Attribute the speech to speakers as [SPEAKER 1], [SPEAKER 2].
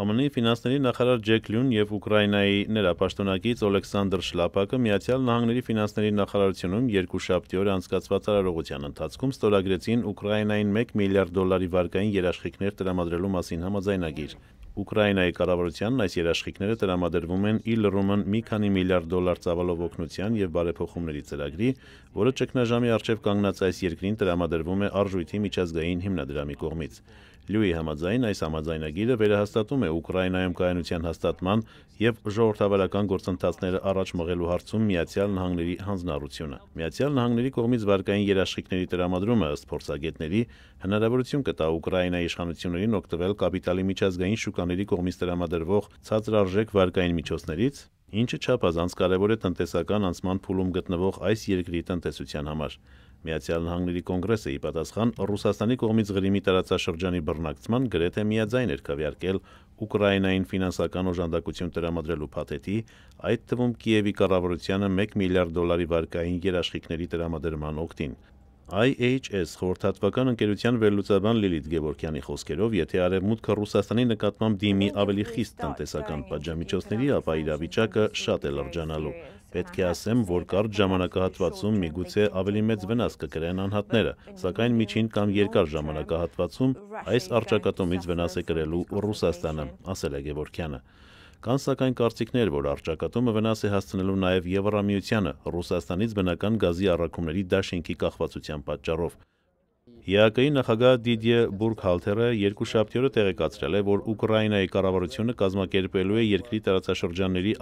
[SPEAKER 1] ԱՄՆ-ի ֆինանսների նախարար Ջեք Լյուն եւ Ուկրաինայի ներապաշտոնակից Օլեքսանդր Շլապակը Միացյալ Նահանգների ֆինանսների նախարարությունում երկուշաբթի օր անցկացված արարողության ընթացքում ստորագրեցին Ուկրաինային 1 միլիարդ դոլարի վարկային երաշխիքներ տրամադրելու մասին համաձայնագիր։ Ուկրաինայի կառավարությանն այս երաշխիքները տրամադրվում են ի լռումն մի քանի միլիարդ դոլար ծավալով օգնության եւ բարեփոխումների ծրագրի, որը ճգնաժամի արժեվ կանգնած այս երկրին տրամադրվում է արժույթի միջազգային հիմնադրամի կողմից։ Լյուի համաձայն այս համաձայնագիրը վերահաստատում է Ուկրաինայում կայունության հաստատման եւ ժողովրդավարական գործընթացները առաջ մղելու հարցում Միացյալ Նահանգների հանձնառությունը։ Միացյալ Նահանգների կողմից վարկային երաշխիքների տրամադրումը ըստ փորձագետների հնարավորություն կտա Ուկրաինայի իշխանություններին օգտվել կապիտալի միջազգային շուկա սուլտանների կողմից տրամադրվող ցածրարժեք վարկային միջոցներից, ինչը չափազանց կարևոր է տնտեսական անցման փուլում գտնվող այս երկրի տնտեսության համար։ Միացյալ Նահանգների կոնգրեսը ի պատասխան Ռուսաստանի կողմից Ղրիմի տարածաշրջանի բռնակցման գրեթե միաձայն էր քվեարկել Ուկրաինային ֆինանսական օժանդակություն տրամադրելու փաթեթի, այդ թվում Կիևի կառավարությանը 1 միլիարդ դոլարի վարկային երաշխիքների տրամադրման օգտին։ IHS խորհրդատվական ընկերության վերլուծաբան Լիլիթ Գևորգյանի խոսքերով, եթե արևմուտքը Ռուսաստանի նկատմամբ դիմի ավելի խիստ տնտեսական պատժամիջոցների, ապա իրավիճակը շատ է լրջանալու։ Պետք է ասեմ, որ կարճ ժամանակահատվածում միգուցե ավելի մեծ վնաս կկրեն անհատները, սակայն միջին կամ երկար ժամանակահատվածում այս արճակատումից վնաս է կրելու Ռուսաստանը, ասել է Գևորգյանը։ Կան սակայն կարծիքներ, որ արճակատումը վնաս է հասցնելու նաև Եվրամիությանը Ռուսաստանից բնական գազի առաքումների դաշինքի կախվածության պատճառով։ ԵԱԿ-ի նախագահ Դիդյե Բուրգհալթերը երկու շաբթի օրը տեղեկացրել է, որ Ուկրաինայի կառավարությունը կազմակերպելու է երկրի տարածաշրջանների